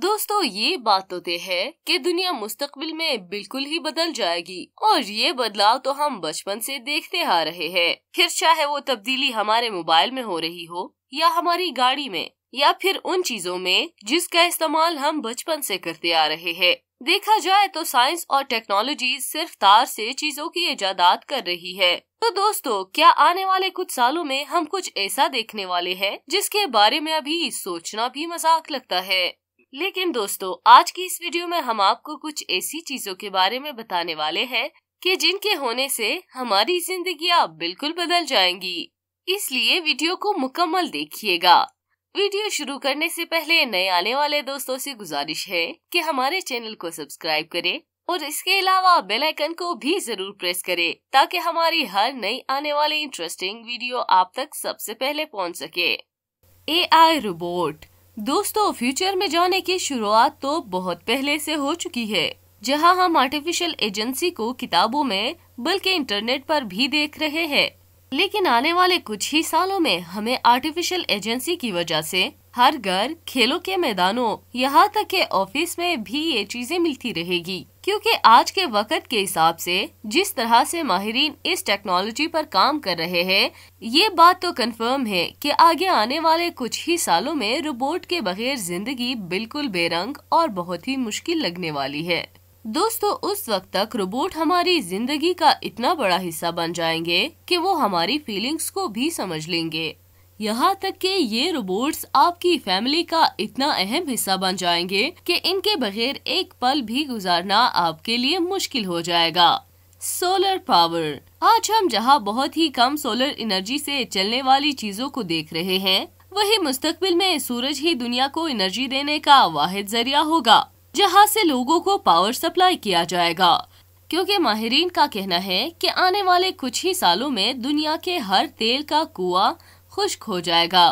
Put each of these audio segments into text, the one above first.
दोस्तों ये बात तो तय है कि दुनिया मुस्तकबिल में बिल्कुल ही बदल जाएगी और ये बदलाव तो हम बचपन से देखते आ रहे हैं फिर चाहे वो तब्दीली हमारे मोबाइल में हो रही हो या हमारी गाड़ी में या फिर उन चीजों में जिसका इस्तेमाल हम बचपन से करते आ रहे हैं देखा जाए तो साइंस और टेक्नोलॉजी सिर्फ तार से चीजों की इजादात कर रही है तो दोस्तों क्या आने वाले कुछ सालों में हम कुछ ऐसा देखने वाले हैं जिसके बारे में अभी सोचना भी मजाक लगता है लेकिन दोस्तों आज की इस वीडियो में हम आपको कुछ ऐसी चीजों के बारे में बताने वाले हैं कि जिनके होने से हमारी जिंदगियां बिल्कुल बदल जाएंगी इसलिए वीडियो को मुकम्मल देखिएगा वीडियो शुरू करने से पहले नए आने वाले दोस्तों से गुजारिश है कि हमारे चैनल को सब्सक्राइब करें और इसके अलावा बेल आइकन को भी जरूर प्रेस करें ताकि हमारी हर नई आने वाली इंटरेस्टिंग वीडियो आप तक सबसे पहले पहुंच सके ए आई रोबोट दोस्तों फ्यूचर में जाने की शुरुआत तो बहुत पहले से हो चुकी है जहां हम आर्टिफिशियल एजेंसी को किताबों में बल्कि इंटरनेट पर भी देख रहे हैं लेकिन आने वाले कुछ ही सालों में हमें आर्टिफिशियल एजेंसी की वजह से हर घर खेलों के मैदानों यहाँ तक के ऑफिस में भी ये चीजें मिलती रहेगी क्योंकि आज के वक़्त के हिसाब से जिस तरह से माहरीन इस टेक्नोलॉजी पर काम कर रहे हैं ये बात तो कंफर्म है कि आगे आने वाले कुछ ही सालों में रोबोट के बगैर जिंदगी बिल्कुल बेरंग और बहुत ही मुश्किल लगने वाली है दोस्तों उस वक्त तक रोबोट हमारी जिंदगी का इतना बड़ा हिस्सा बन जाएंगे कि वो हमारी फीलिंग्स को भी समझ लेंगे यहाँ तक कि ये रोबोट्स आपकी फैमिली का इतना अहम हिस्सा बन जाएंगे कि इनके बगैर एक पल भी गुजारना आपके लिए मुश्किल हो जाएगा सोलर पावर आज हम जहाँ बहुत ही कम सोलर एनर्जी से चलने वाली चीजों को देख रहे हैं वही मुस्तकबिल में सूरज ही दुनिया को एनर्जी देने का वाहिद जरिया होगा जहाँ से लोगों को पावर सप्लाई किया जाएगा क्योंकि माहरीन का कहना है कि आने वाले कुछ ही सालों में दुनिया के हर तेल का कुआं खुश्क हो जाएगा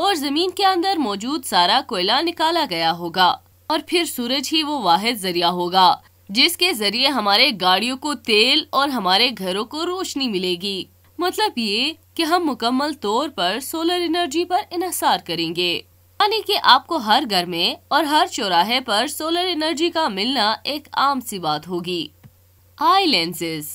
और जमीन के अंदर मौजूद सारा कोयला निकाला गया होगा और फिर सूरज ही वो वाहिद जरिया होगा जिसके जरिए हमारे गाड़ियों को तेल और हमारे घरों को रोशनी मिलेगी मतलब ये कि हम मुकम्मल तौर पर सोलर एनर्जी पर इनसार करेंगे यानी कि आपको हर घर में और हर चौराहे पर सोलर एनर्जी का मिलना एक आम सी बात होगी आई लेंसेज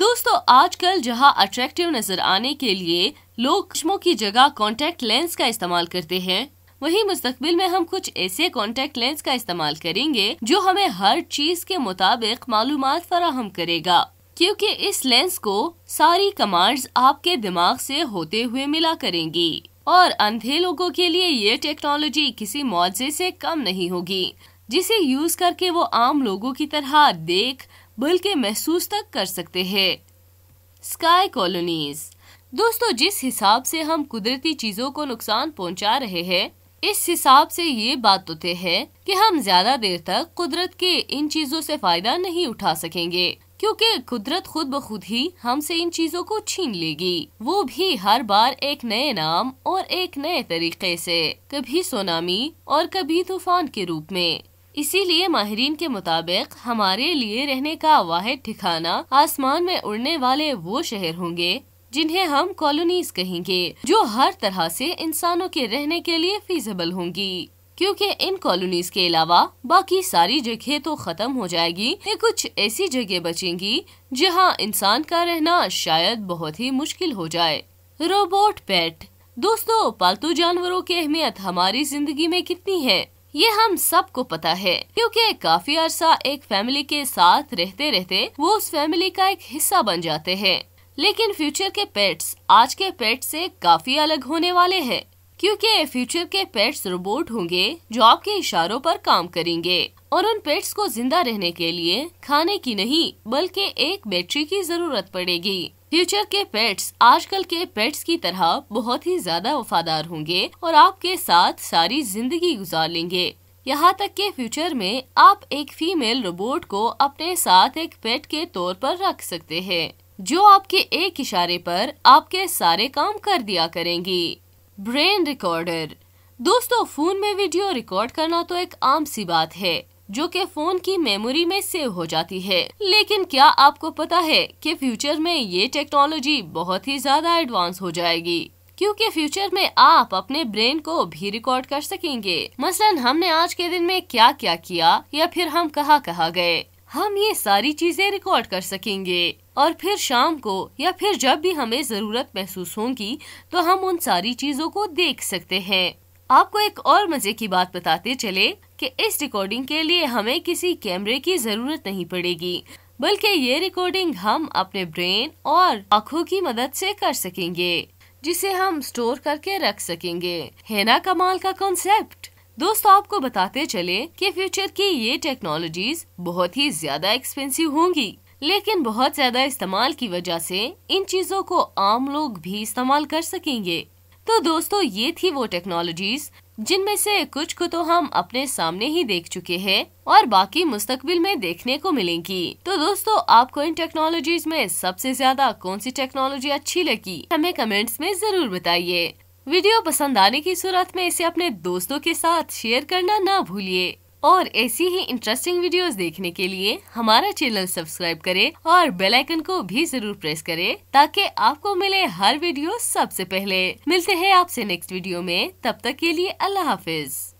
दोस्तों आजकल जहां अट्रैक्टिव नजर आने के लिए लोग चश्मों की जगह कॉन्टेक्ट लेंस का इस्तेमाल करते हैं वहीं मुस्तकबिल में हम कुछ ऐसे कॉन्टेक्ट लेंस का इस्तेमाल करेंगे जो हमें हर चीज के मुताबिक मालूम फराहम करेगा क्योंकि इस लेंस को सारी कमांड्स आपके दिमाग से होते हुए मिला करेंगी और अंधे लोगों के लिए ये टेक्नोलॉजी किसी मुआवजे से कम नहीं होगी जिसे यूज करके वो आम लोगों की तरह देख बल्कि महसूस तक कर सकते हैं स्काई कॉलोनीज दोस्तों जिस हिसाब से हम कुदरती चीज़ों को नुकसान पहुंचा रहे हैं इस हिसाब से ये बात होते तो है कि हम ज्यादा देर तक कुदरत के इन चीजों से फायदा नहीं उठा सकेंगे क्योंकि कुदरत खुद ब खुद ही हमसे इन चीजों को छीन लेगी वो भी हर बार एक नए नाम और एक नए तरीके से कभी सोनामी और कभी तूफान के रूप में इसीलिए माहरीन के मुताबिक हमारे लिए रहने का वाहिद ठिकाना आसमान में उड़ने वाले वो शहर होंगे जिन्हें हम कॉलोनीज कहेंगे जो हर तरह से इंसानों के रहने के लिए फीजेबल होंगी क्योंकि इन कॉलोनीज के अलावा बाकी सारी जगह तो खत्म हो जाएगी ये कुछ ऐसी जगह बचेंगी जहां इंसान का रहना शायद बहुत ही मुश्किल हो जाए रोबोट पेट दोस्तों पालतू जानवरों की अहमियत हमारी जिंदगी में कितनी है ये हम सबको पता है क्योंकि काफी अरसा एक फैमिली के साथ रहते रहते वो उस फैमिली का एक हिस्सा बन जाते हैं लेकिन फ्यूचर के पेट्स आज के पेट से काफी अलग होने वाले हैं क्योंकि फ्यूचर के पेट्स रोबोट होंगे जो आपके इशारों पर काम करेंगे और उन पेट्स को जिंदा रहने के लिए खाने की नहीं बल्कि एक बैटरी की जरूरत पड़ेगी फ्यूचर के पेट्स आजकल के पेट्स की तरह बहुत ही ज्यादा वफादार होंगे और आपके साथ सारी जिंदगी गुजार लेंगे यहाँ तक के फ्यूचर में आप एक फीमेल रोबोट को अपने साथ एक पेट के तौर पर रख सकते हैं जो आपके एक इशारे पर आपके सारे काम कर दिया करेंगी ब्रेन रिकॉर्डर दोस्तों फोन में वीडियो रिकॉर्ड करना तो एक आम सी बात है जो कि फोन की मेमोरी में सेव हो जाती है लेकिन क्या आपको पता है कि फ्यूचर में ये टेक्नोलॉजी बहुत ही ज्यादा एडवांस हो जाएगी क्योंकि फ्यूचर में आप अपने ब्रेन को भी रिकॉर्ड कर सकेंगे मसलन हमने आज के दिन में क्या क्या किया या फिर हम कहा कहा गए हम ये सारी चीजें रिकॉर्ड कर सकेंगे और फिर शाम को या फिर जब भी हमें ज़रूरत महसूस होगी तो हम उन सारी चीज़ों को देख सकते हैं आपको एक और मजे की बात बताते चले कि इस रिकॉर्डिंग के लिए हमें किसी कैमरे की जरूरत नहीं पड़ेगी बल्कि ये रिकॉर्डिंग हम अपने ब्रेन और आँखों की मदद से कर सकेंगे जिसे हम स्टोर करके रख सकेंगे है ना कमाल का कॉन्सेप्ट दोस्तों आपको बताते चले कि फ्यूचर की ये टेक्नोलॉजीज बहुत ही ज्यादा एक्सपेंसिव होंगी लेकिन बहुत ज्यादा इस्तेमाल की वजह से इन चीजों को आम लोग भी इस्तेमाल कर सकेंगे तो दोस्तों ये थी वो टेक्नोलॉजीज जिनमें से कुछ को तो हम अपने सामने ही देख चुके हैं और बाकी मुस्तकबिल में देखने को मिलेंगी तो दोस्तों आपको इन टेक्नोलॉजीज में सबसे ज्यादा कौन सी टेक्नोलॉजी अच्छी लगी हमें कमेंट्स में जरूर बताइए वीडियो पसंद आने की सूरत में इसे अपने दोस्तों के साथ शेयर करना ना भूलिए और ऐसी ही इंटरेस्टिंग वीडियोस देखने के लिए हमारा चैनल सब्सक्राइब करें और बेल आइकन को भी जरूर प्रेस करें ताकि आपको मिले हर वीडियो सबसे पहले मिलते हैं आपसे नेक्स्ट वीडियो में तब तक के लिए अल्लाह हाफिज